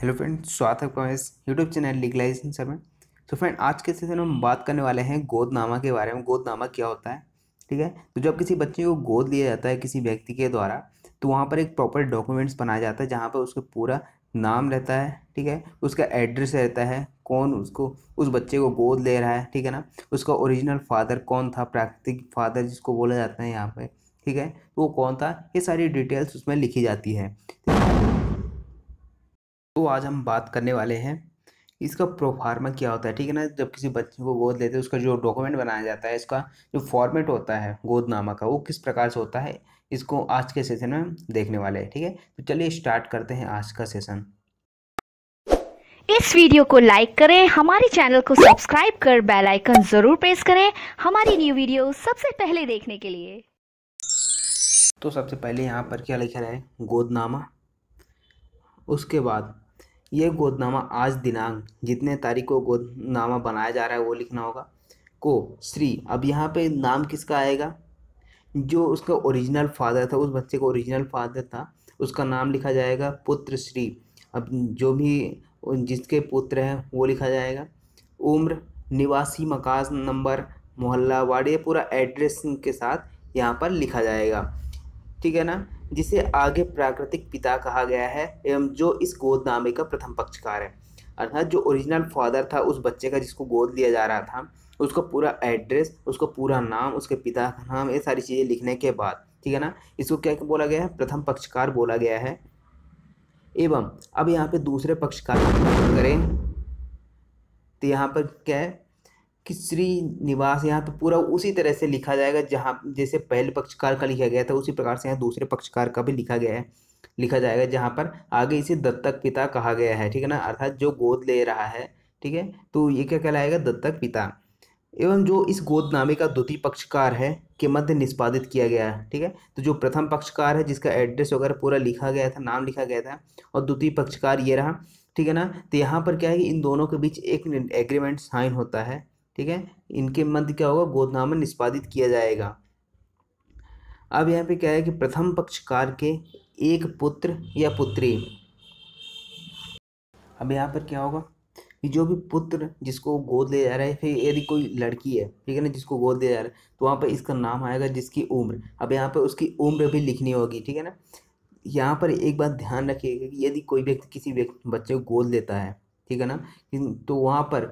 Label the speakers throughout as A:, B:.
A: hello friend स्वागत है आपका इस यूट्यूब चैनल लीगलाइजेशन सर में तो फ्रेंड आज के सेशन में हम बात करने वाले हैं गोदनामा के बारे में गोदनामा क्या होता है ठीक है तो जब किसी बच्चे को गोद लिया जाता है किसी व्यक्ति के द्वारा तो वहाँ पर एक प्रॉपर डॉक्यूमेंट्स बनाया जाता है जहाँ पर उसका पूरा नाम रहता है ठीक है उसका एड्रेस रहता है कौन उसको उस बच्चे को गोद ले रहा है ठीक है ना उसका ओरिजिनल फादर कौन था प्राकृतिक फादर जिसको बोला जाता है यहाँ पर ठीक है तो वो कौन था ये सारी डिटेल्स उसमें लिखी जाती है तो आज हम बात करने वाले हैं इसका प्रोफार्मा क्या होता है ठीक है ना जब किसी बच्चे को गोद लेते हैं उसका जो डॉक्यूमेंट बनाया जाता है इसका जो फॉर्मेट होता है गोदनामा का वो किस प्रकार से होता है इसको आज के सेशन में देखने वाले हैं ठीक है तो चलिए स्टार्ट करते हैं आज का सेशन इस वीडियो को लाइक करें हमारे चैनल को सब्सक्राइब कर बेल आइकन जरूर प्रेस करें हमारी न्यू वीडियो सबसे पहले देखने के लिए तो सबसे पहले यहाँ पर क्या लिखा है गोदनामा उसके बाद ये गोदनामा आज दिनांक जितने तारीख को गोदनामा बनाया जा रहा है वो लिखना होगा को श्री अब यहाँ पे नाम किसका आएगा जो उसका ओरिजिनल फादर था उस बच्चे का ओरिजिनल फादर था उसका नाम लिखा जाएगा पुत्र श्री अब जो भी जिसके पुत्र हैं वो लिखा जाएगा उम्र निवासी मकान नंबर मोहल्ला वार्ड ये पूरा एड्रेस के साथ यहाँ पर लिखा जाएगा ठीक है ना जिसे आगे प्राकृतिक पिता कहा गया है एवं जो इस गोदनामे का प्रथम पक्षकार है अर्थात जो ओरिजिनल फादर था उस बच्चे का जिसको गोद लिया जा रहा था उसका पूरा एड्रेस उसका पूरा नाम उसके पिता का नाम ये सारी चीज़ें लिखने के बाद ठीक है ना इसको क्या बोला गया है प्रथम पक्षकार बोला गया है एवं अब यहाँ पे दूसरे पक्षकार करें तो यहाँ पर क्या है कि श्रीनिवास यहाँ पर तो पूरा उसी तरह से लिखा जाएगा जहाँ जैसे पहले पक्षकार का लिखा गया था उसी प्रकार से यहाँ दूसरे पक्षकार का भी लिखा गया है लिखा जाएगा जहाँ पर आगे इसे दत्तक पिता कहा गया है ठीक है ना अर्थात जो गोद ले रहा है ठीक है तो ये क्या कहलाएगा दत्तक पिता एवं जो इस गोदनामे का द्वितीय पक्षकार है के मध्य निष्पादित किया गया है ठीक है तो जो प्रथम पक्षकार है जिसका एड्रेस वगैरह पूरा लिखा गया था नाम लिखा गया था और द्वितीय पक्षकार ये रहा ठीक है ना तो यहाँ पर क्या है कि इन दोनों के बीच एक एग्रीमेंट साइन होता है ठीक है इनके मध्य क्या होगा गोदनामा निष्पादित किया जाएगा अब यहाँ पे क्या है कि प्रथम पक्षकार के एक पुत्र या पुत्री अब यहाँ पर क्या होगा कि जो भी पुत्र जिसको गोद ले जा रहा है फिर यदि कोई लड़की है ठीक है ना जिसको गोद ले जा रहा है तो वहाँ पर इसका नाम आएगा जिसकी उम्र अब यहाँ पर उसकी उम्र भी लिखनी होगी ठीक है ना यहाँ पर एक बात ध्यान रखिएगा कि यदि कोई व्यक्ति किसी व्यक्ति बच्चे को गोद लेता है ठीक है ना तो वहाँ पर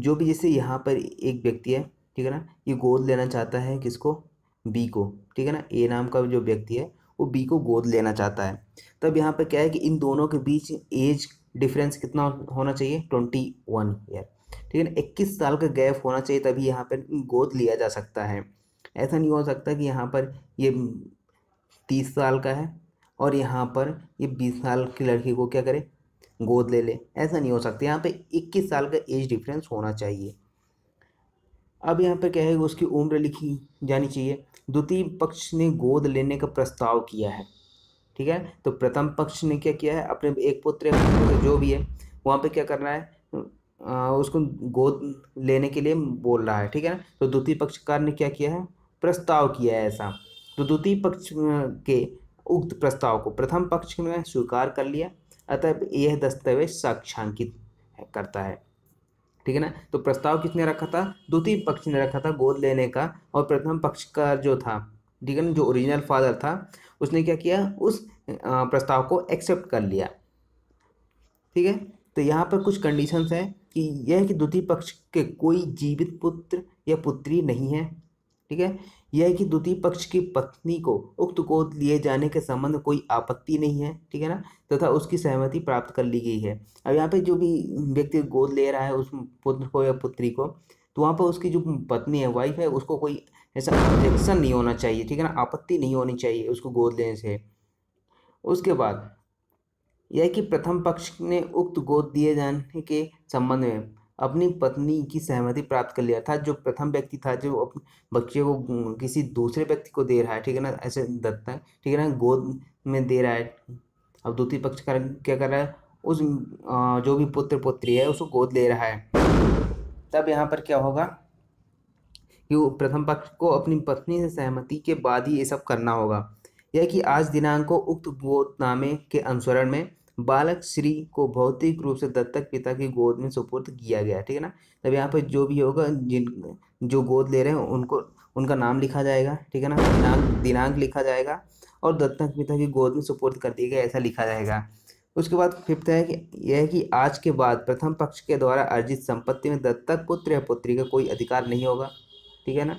A: जो भी जैसे यहाँ पर एक व्यक्ति है ठीक है ना ये गोद लेना चाहता है किसको बी को ठीक है ना ए नाम का जो व्यक्ति है वो बी को गोद लेना चाहता है तब यहाँ पर क्या है कि इन दोनों के बीच एज डिफरेंस कितना होना चाहिए ट्वेंटी वन ईयर ठीक है ना इक्कीस साल का गैप होना चाहिए तभी यहाँ पर गोद लिया जा सकता है ऐसा नहीं हो सकता कि यहाँ पर ये तीस साल का है और यहाँ पर ये बीस साल की लड़की को क्या करे गोद ले ले ऐसा नहीं हो सकता यहाँ पे 21 साल का एज डिफरेंस होना चाहिए अब यहाँ पे क्या है उसकी उम्र लिखी जानी चाहिए द्वितीय पक्ष ने गोद लेने का प्रस्ताव किया है ठीक है तो प्रथम पक्ष ने क्या किया है अपने एक पुत्र जो भी है वहाँ पे क्या करना है आ, उसको गोद लेने के लिए बोल रहा है ठीक है ना तो द्वितीय पक्षकार ने क्या किया है प्रस्ताव किया है ऐसा तो द्वितीय पक्ष के उक्त प्रस्ताव को प्रथम पक्ष ने स्वीकार कर लिया अतः यह दस्तावेज साक्षांकित करता है ठीक है ना तो प्रस्ताव किसने रखा था द्वितीय पक्ष ने रखा था गोद लेने का और प्रथम पक्ष का जो था ठीक है ना जो ओरिजिनल फादर था उसने क्या किया उस प्रस्ताव को एक्सेप्ट कर लिया ठीक है तो यहाँ पर कुछ कंडीशंस हैं कि यह कि द्वितीय पक्ष के कोई जीवित पुत्र या पुत्री नहीं है ठीक है यह है कि द्वितीय पक्ष की पत्नी को उक्त गोद लिए जाने के संबंध में कोई आपत्ति नहीं है ठीक है ना तथा तो उसकी सहमति प्राप्त कर ली गई है अब यहाँ पे जो भी व्यक्ति गोद ले रहा है उस पुत्र को या पुत्री को तो वहाँ पर उसकी जो पत्नी है वाइफ है उसको कोई ऐसा ऑब्जेक्शन नहीं होना चाहिए ठीक है ना आपत्ति नहीं होनी चाहिए उसको गोद लेने से उसके बाद यह कि प्रथम पक्ष ने उक्त गोद दिए जाने के संबंध में अपनी पत्नी की सहमति प्राप्त कर लिया था जो प्रथम व्यक्ति था जो अपने बच्चे को किसी दूसरे व्यक्ति को दे रहा है ठीक है ना ऐसे दत्ता ठीक है ना गोद में दे रहा है अब द्वितीय पक्ष कर क्या कर रहा है उस जो भी पुत्र पुत्री है उसको गोद ले रहा है तब यहाँ पर क्या होगा कि प्रथम पक्ष को अपनी पत्नी से सहमति के बाद ही ये सब करना होगा यह कि आज दिनांक को उक्त गोदनामे के अनुसरण में बालक श्री को भौतिक रूप से दत्तक पिता की गोद में सुपुर्द किया गया ठीक है ना तब यहाँ पर जो भी होगा जिन जो गोद ले रहे हैं उनको उनका नाम लिखा जाएगा ठीक है ना दिनांक दिनांक लिखा जाएगा और दत्तक पिता की गोद में सुपुर्द कर दिया गया ऐसा लिखा जाएगा उसके बाद फिफ्थ है कि यह है कि आज के बाद प्रथम पक्ष के द्वारा अर्जित संपत्ति में दत्तक पुत्र या पुत्री का कोई अधिकार नहीं होगा ठीक है ना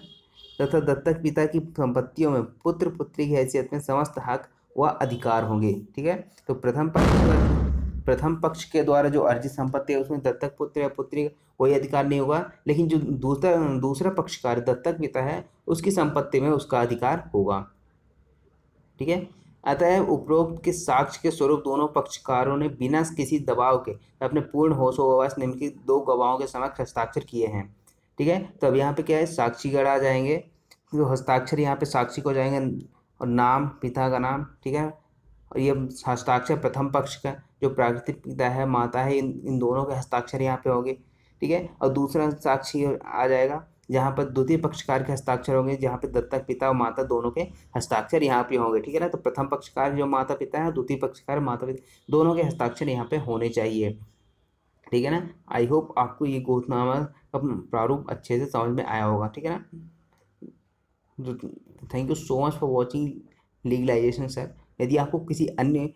A: तथा दत्तक पिता की संपत्तियों में पुत्र पुत्री की हैसियत में समस्त हक व अधिकार होंगे ठीक है तो प्रथम पक्ष प्रथम पक्ष के द्वारा जो अर्जित संपत्ति है उसमें दत्तक पुत्र या पुत्री कोई अधिकार नहीं होगा लेकिन जो दूसरा दूसरा पक्षकार दत्तक पिता है उसकी संपत्ति में उसका अधिकार होगा ठीक है अतः उपरोक्त के साक्ष के स्वरूप दोनों पक्षकारों ने बिना किसी दबाव के अपने पूर्ण होशो होशोहवास निम्नलिखित दो गवाहों के समक्ष हस्ताक्षर किए हैं ठीक है तो अब यहाँ पे क्या है साक्षीगढ़ आ जाएंगे तो हस्ताक्षर यहाँ पे साक्षी को जाएंगे और नाम पिता का नाम ठीक है और ये हस्ताक्षर प्रथम पक्ष का जो प्राकृतिक पिता है माता है इन इन दोनों के हस्ताक्षर यहाँ पे होंगे ठीक है और दूसरा हस्ताक्षर आ जाएगा जहाँ पर द्वितीय पक्षकार के हस्ताक्षर होंगे जहाँ पे दत्तक पिता और माता दोनों के हस्ताक्षर यहाँ पे होंगे ठीक है ना तो प्रथम पक्षकार जो माता पिता है द्वितीय पक्षकार माता पिता दोनों के हस्ताक्षर यहाँ पे होने चाहिए ठीक है ना आई होप आपको ये गोतनामा का प्रारूप अच्छे से समझ में आया होगा ठीक है ना thank you so much for watching legalisation sir यदि आपको किसी अन्य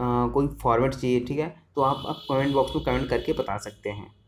A: कोई फॉर्मेट चाहिए ठीक है तो आप, आप कमेंट बॉक्स में कमेंट करके बता सकते हैं